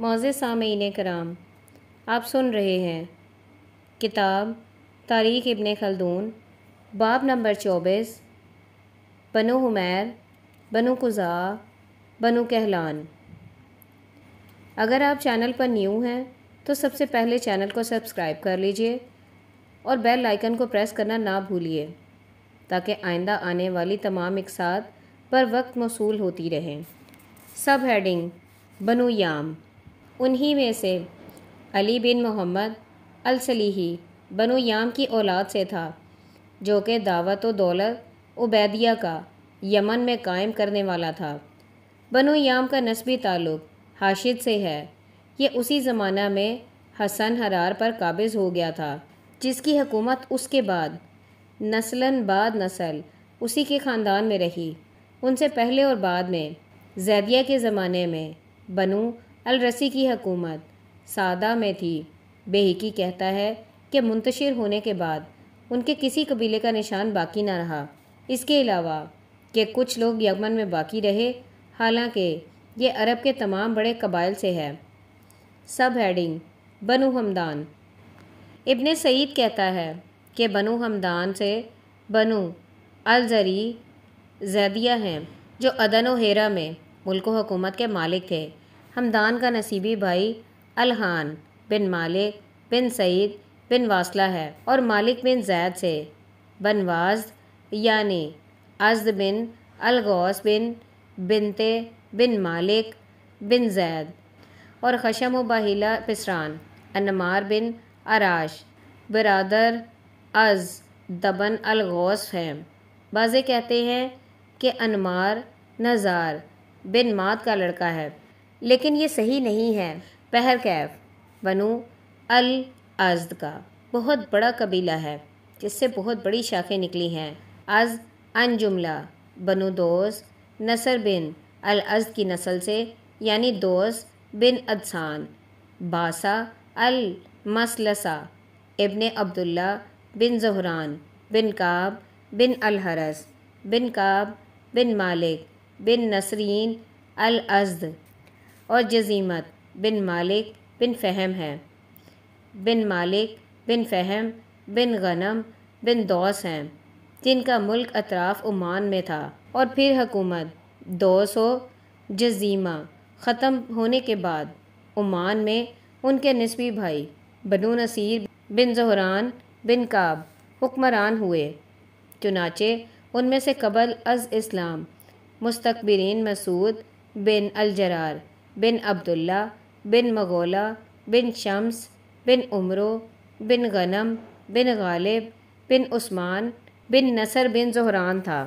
मौज़ सामीन कराम आप सुन रहे हैं किताब तारीख़ इबन खलदून बाब नंबर चौबीस बनु हुमैर बनु कुज़ा बनु कहलान अगर आप चैनल पर न्यू हैं तो सबसे पहले चैनल को सब्सक्राइब कर लीजिए और बेल आइकन को प्रेस करना ना भूलिए ताकि आइंदा आने वाली तमाम इकसात पर वक्त मौसू होती रहें सब हेडिंग बनु याम उन्हीं में से अली बिन मोहम्मद सलीही बनु याम की औलाद से था जो कि दावत व दौलत उबैदिया का यमन में कायम करने वाला था बनु याम का नस्बी ताल्लुक हाशिद से है ये उसी ज़माना में हसन हरार पर काबिज़ हो गया था जिसकी हकूमत उसके बाद नस्लन बाद नस्ल उसी के ख़ानदान में रही उनसे पहले और बाद में जैदिया के ज़माने में बनु अलरसी की हकूमत सादा में थी बेहिकी कहता है कि मुंतशिर होने के बाद उनके किसी कबीले का निशान बाकी ना रहा इसके अलावा कि कुछ लोग यमन में बाकी रहे हालांकि ये अरब के तमाम बड़े कबाइल से है सब हेडिंग बनु हमदान इब्ने सईद कहता है कि बनु हमदान से बनु अलजरी जैदिया हैं जो अदन हेरा में मुल्क हुकूमत के मालिक थे हमदान का नसीबी भाई अलहान बिन मालिक बिन सईद बिन वासला है और मालिक बिन जैद से बनवाज यानी अजद बिन अलगौस बिन बिनते बिन मालिक बिन जैद और खशम बहिला पिसरान अनमार बिन अराश बरदर अज दबन अलगौस हैं बाज़े कहते हैं कि अनमार नज़ार बिन मात का लड़का है लेकिन ये सही नहीं है पहर कैफ बनु अल आजद का बहुत बड़ा कबीला है जिससे बहुत बड़ी शाखें निकली हैं आज अन जुमला बनु दोस नसर बिन अल अज की नस्ल से यानी दोस बिन अदसान बासा अल मसलसा इबन अब्दुल्ला बिन जहरान बिन काब बिन अलहरस बिन काब बिन मालिक बिन नसरीन अल अजद और जजीमत बिन मालिक बिन फ़हम है बिन मालिक बिन फ़हम बिन गनम बिन दौस हैं जिनका मुल्क अतराफ़ उमान में था और फिर हकूमत दो सौ जजीमा ख़त्म होने के बाद उमान में उनके नस्बी भाई बनु नसीर बिन जहरान बिन काब हुक्मरान हुए चुनाचे उनमें से कबल अज़ इस्लाम मुस्तकबरीन मसूद बिन अलजरार बिन अब्दुल्ला बिन मगोला बिन शम्स बिन उमरो बिन गनम बिन गालिब बिन उस्मान बिन नसर बिन जहरान था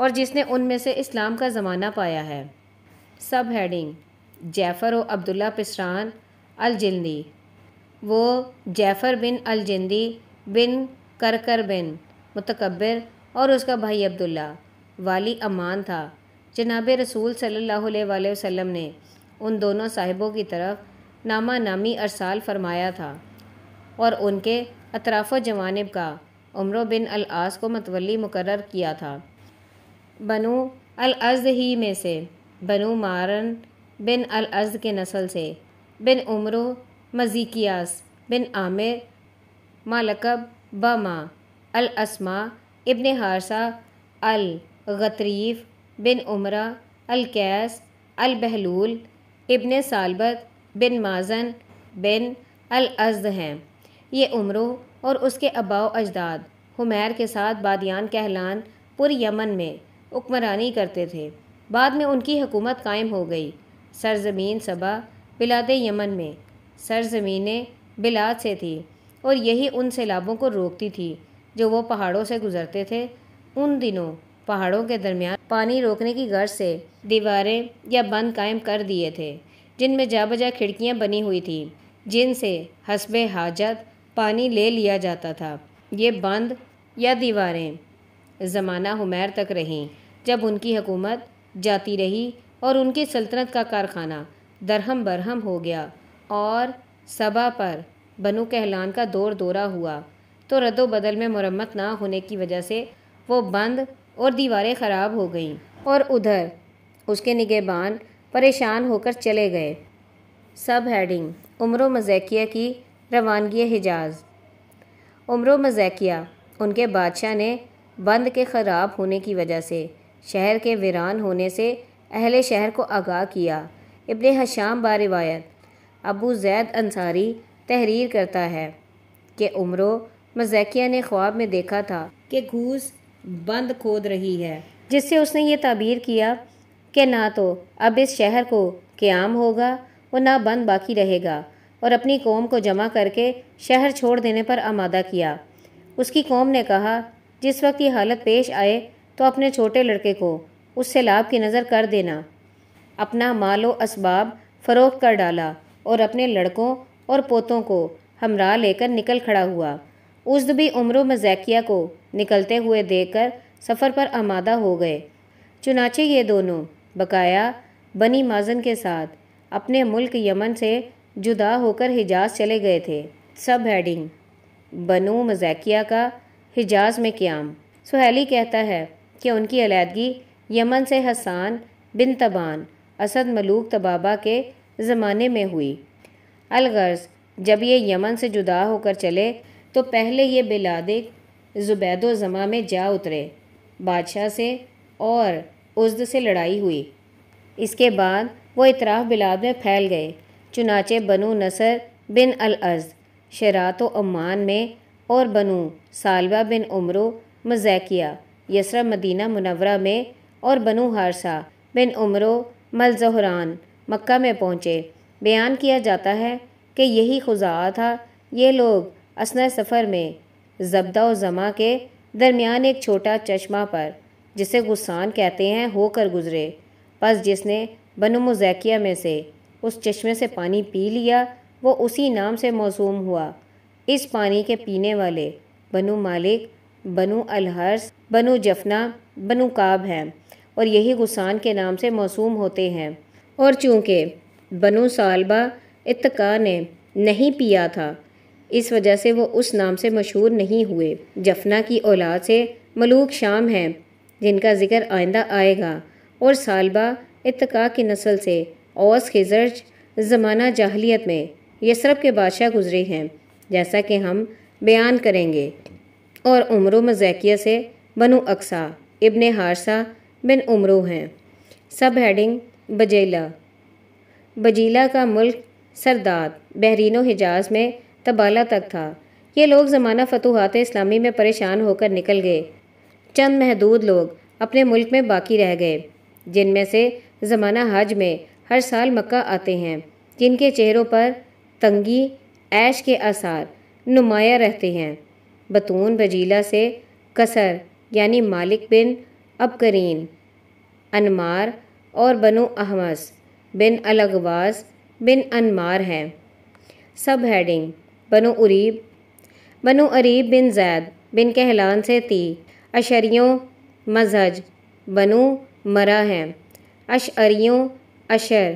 और जिसने उनमें से इस्लाम का ज़माना पाया है सब हेडिंग जैफ़र व अब्दुल्ला पिसरान अलजिंदी वो जैफ़र बिन अलजिंदी बिन करकर बिन मुतकबर और उसका भाई अब्दुल्ला वाली अमान था जनाब रसूल सल्लल्लाहु अलैहि वसल्लम ने उन दोनों साहिबों की तरफ नामा नामी अरसाल फरमाया था और उनके अतराफ़ जवानब का उम्र बिन अलास को मतवली मुकर किया था बनु अलअज़ ही में से बनु मारन बिन अलअज़ के नसल से बिन उम्र मजीकियास बिन आमिर मालकब बमा अलअस्मा इबन हारसा अल गतरीफ़ बिन उमरा अलकैस अलबहलूल इबन सालबत बिन माजन बिन अलअज़ हैं ये उमरों और उसके अबाव अजदाद हुमैर के साथ बादियान कहलान पुर यमन में हुक्मरानी करते थे बाद में उनकी हुकूमत कायम हो गई सरजमीन सबा बिलाद यमन में सरजमीन बिलाद से थी और यही उन सैलाबों को रोकती थी जो वो पहाड़ों से गुज़रते थे उन दिनों पहाड़ों के दरमियान पानी रोकने की गर्ज से दीवारें या बंद कायम कर दिए थे जिनमें जा बजा खिड़कियाँ बनी हुई थी जिनसे हसब हाजत पानी ले लिया जाता था ये बंद या दीवारें ज़माना हुमैर तक रहीं जब उनकी हुकूमत जाती रही और उनकी सल्तनत का कारखाना दरहम बरहम हो गया और सबा पर बनु कहलान का दौर दौरा हुआ तो रद्दबदल बदल में मरम्मत ना होने की वजह से वो बंद और दीवारें ख़राब हो गईं और उधर उसके निगेबान परेशान होकर चले गए सब हेडिंग उम्र मजैकिया की रवानगी हिजाज उम्र मजैकिया उनके बादशाह ने बंद के ख़राब होने की वजह से शहर के वीरान होने से अहले शहर को आगाह किया इबन हशाम बा रिवायत अबू जैद अंसारी तहरीर करता है कि उम्र मजैकिया ने ख्वाब में देखा था कि घूस बंद खोद रही है जिससे उसने ये ताबीर किया कि ना तो अब इस शहर को क्याम होगा और ना बंद बाकी रहेगा और अपनी कौम को जमा करके शहर छोड़ देने पर आमादा किया उसकी कौम ने कहा जिस वक्त ये हालत पेश आए तो अपने छोटे लड़के को उससे लाभ की नज़र कर देना अपना मालो इसबाब फरोख कर डाला और अपने लड़कों और पोतों को हमरा लेकर निकल खड़ा हुआ उस भी उम्र मजैकिया को निकलते हुए देखकर सफ़र पर आमादा हो गए चुनाचे ये दोनों बकाया बनी माजन के साथ अपने मुल्क यमन से जुदा होकर हिजाज चले गए थे सब हेडिंग बनु मजैकिया का हिजाज में क्याम सुहैली कहता है कि उनकी अलीदगी यमन से हसान बिन तबान असद मलूक तबाबा के ज़माने में हुई अलगर्ज जब ये यमन से जुदा होकर चले तो पहले ये जुबैद ज़मा में जा उतरे बादशाह से और उज्द से लड़ाई हुई इसके बाद वो इतराफ़ बिलाद में फैल गए चुनाचे बनु नसर बिन अल अर्ज़ शरात अम्मान में और बनु सालवा बिन उमरु मजैकिया यसरा मदीना मुनवरा में और बनु हारसा बिन उमरु मलजहरान मक्का में पहुँचे बयान किया जाता है कि यही खुजा था ये लोग असना सफ़र में जब्दा और जमा के दरमियान एक छोटा चश्मा पर जिसे गुस्सान कहते हैं होकर गुजरे बस जिसने बन मुजैकिया में से उस चश्मे से पानी पी लिया वो उसी नाम से मौसूम हुआ इस पानी के पीने वाले बनु मालिक बनु अलहर्स बनु जफना बनु काब हैं और यही गुस्सान के नाम से मौसूम होते हैं और चूँकि बनु सालबा इतका ने नहीं पिया था इस वजह से वो उस नाम से मशहूर नहीं हुए जफना की औलाद से मलूक शाम हैं जिनका ज़िक्र आइंदा आएगा और सालबा इतका की नस्ल से औस खिजर्ज ज़माना जाहलीत में यसरब के बादशाह गुजरे हैं जैसा कि हम बयान करेंगे और उम्र मजैकिया से बनु अक्सा इबन हारसा बिन उम्र हैं सब हेडिंग बजेला बजीला का मुल्क सरदार बहरीनो हिजाज में तबाला तक था ये लोग ज़माना फतूहत इस्लामी में परेशान होकर निकल गए चंद महदूद लोग अपने मुल्क में बाकी रह गए जिनमें से ज़माना हज में हर साल मक्का आते हैं जिनके चेहरों पर तंगी ऐश के आसार नुमाया रहते हैं बतून बजीला से कसर यानी मालिक बिन अबकरीन अनमार और बनु अहमस बिन अलगवास बिन अनमार हैं सब हैडिंग बनु अरीब बनु अरीब बिन जैद बिन कहलान से थी अशरियों मजहज बनु मरा हैं अशरियों अशर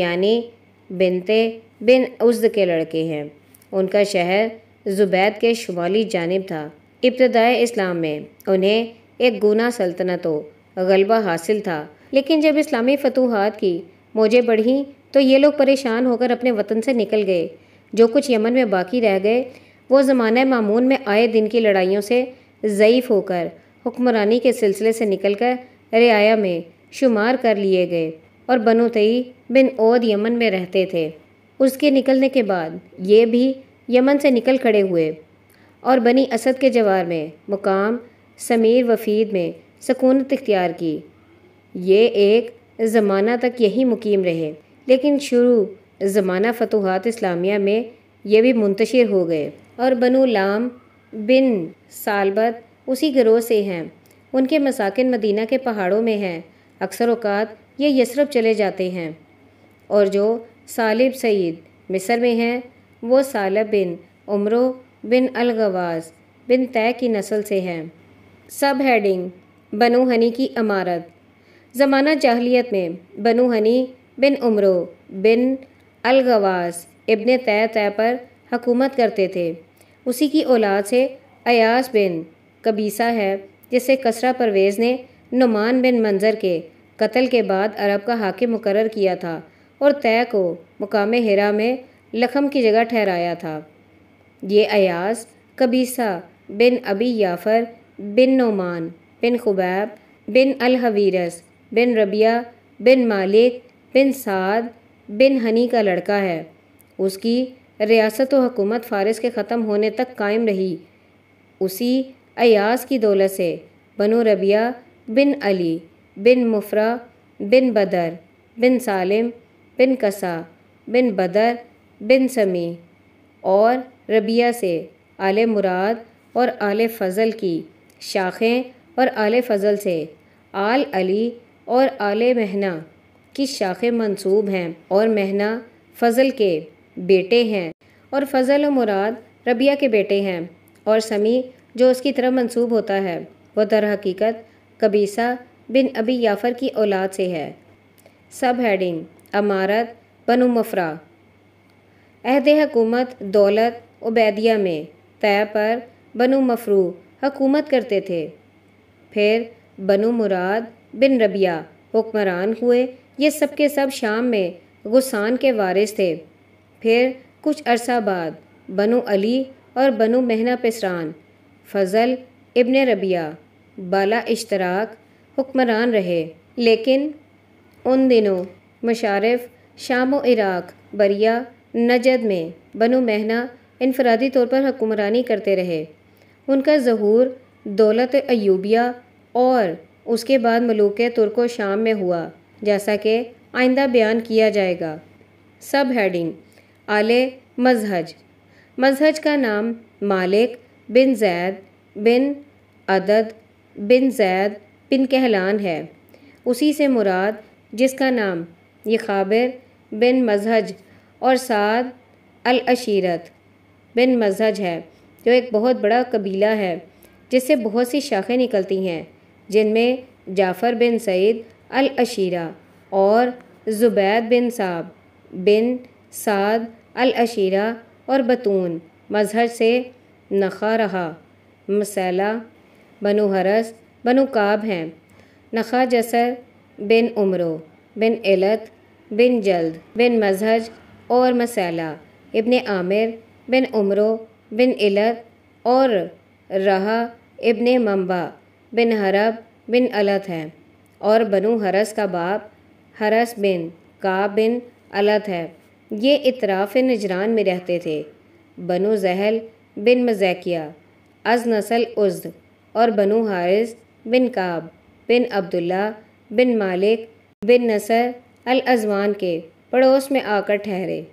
यानी बिनते बिन उज्द के लड़के हैं उनका शहर जुबैद के शुमाली जानब था इब्तदा इस्लाम में उन्हें एक गुना सल्तनतों गलबा हासिल था लेकिन जब इस्लामी फतूहत की मौजें बढ़ीं तो ये लोग परेशान होकर अपने वतन से निकल गए जो कुछ यमन में बाकी रह गए वो ज़मान मामून में आए दिन की लड़ाइयों से ज़यीफ़ होकर हुक्मरानी के सिलसिले से निकल कर रियाया में शुमार कर लिए गए और बनो तई बिन ओद यमन में रहते थे उसके निकलने के बाद ये भी यमन से निकल खड़े हुए और बनी असद के जवार में मुकाम समीर वफीद में सकूनत इख्तियार की ये एक ज़माना तक यही मुकीम रहे लेकिन शुरू ज़माना फतूहत इस्लामिया में ये भी मुंतशिर हो गए और बनु लाम बिन सालबत उसी गिरोह से हैं उनके मसाकिन मदीना के पहाड़ों में हैं अक्सर अवकात ये यसरब चले जाते हैं और जो सालिब सईद मिस्र में हैं वो सालब बिन उम्र बिन अलगवास बिन तय की नस्ल से हैं सब हेडिंग बनु हनी की अमारत ज़माना जाहलीत में बनु हनी बिन उम्र बिन अलगवास इब्न तय तय पर हकूमत करते थे उसी की औलाद से अयास बिन कबीसा है जिसे कसरा परवेज़ ने नुमान बिन मंजर के कत्ल के बाद अरब का हाकिम मुकर किया था और तय को मुकाम हिरा में लखम की जगह ठहराया था ये अयास कबीसा बिन अबी याफ़र बिन नोमान बिन खुबैब बिन अलहवीरस बिन रबिया बिन मालिक बिन साद बिन हनी का लड़का है उसकी रियासत व हुकूमत फ़ारस के ख़त्म होने तक कायम रही उसी अयास की दौलत से बनो रबिया बिन अली बिन मुफरा बिन बदर बिन सालिम बिन कसा बिन बदर बिन समी और रबिया से आले मुराद और आले फ़ज़ल की शाखें और आले फ़ज़ल से आल अली और आले महना की शाखें मंसूब हैं और महना फजल के बेटे हैं और फजल और मुराद रबिया के बेटे हैं और समी जो उसकी तरह मंसूब होता है वह दर हकीकत कबीसा बिन अबी याफ़र की औलाद से है सब हेडिंग अमारत बनु मफरा अहद हकूमत दौलत उबैदिया में तय पर बनु मफरू हकूमत करते थे फिर बनु मुराद बिन रबिया हुक्मरान हुए ये सब के सब शाम में गुस्सान के वारिस थे फिर कुछ अरसा बाद बनु अली और बनु महना पिसरान फजल इब्ने रबिया बाला इश्तराक हुक्मरान रहे लेकिन उन दिनों मशारफ शाम इराक बरिया नजद में बनु महना इनफरादी तौर पर हुक्मरानी करते रहे उनका जहूर दौलत अयूबिया और उसके बाद मलूक तुर्को शाम में हुआ जैसा कि आइंदा बयान किया जाएगा सब हेडिंग आले मजहज मजहज का नाम मालिक बिन जैद बिन अदद बिन जैद बिन कहलान है उसी से मुराद जिसका नाम ये खाबिर बिन मजहज और साद अल अशीरत बिन मजहज है जो एक बहुत बड़ा कबीला है जिससे बहुत सी शाखें निकलती हैं जिनमें जाफ़र बिन सईद अल अशीरा और ज़ुबैद बिन साब बिन साद अल अशीरा और बतून मजहर से नखा रहा मसैला बनु हरस बनु काब हैं नखा जसर बिन उमरो बिन इलत बिन जल्द बिन मजहज और मसैला इब्ने आमिर बिन उमरो बिन इलत और रहा इब्ने मम्बा बिन हरब बिन अलत हैं और बनु हरस का बाप हरस बिन का बिन अलत है ये इतराफ़ नजरान में रहते थे बनु जहल बिन मजैकिया अज नसल उज्द और बनु हारिस बिन काब बिन अब्दुल्ला बिन मालिक बिन नसर अल अजवान के पड़ोस में आकर ठहरे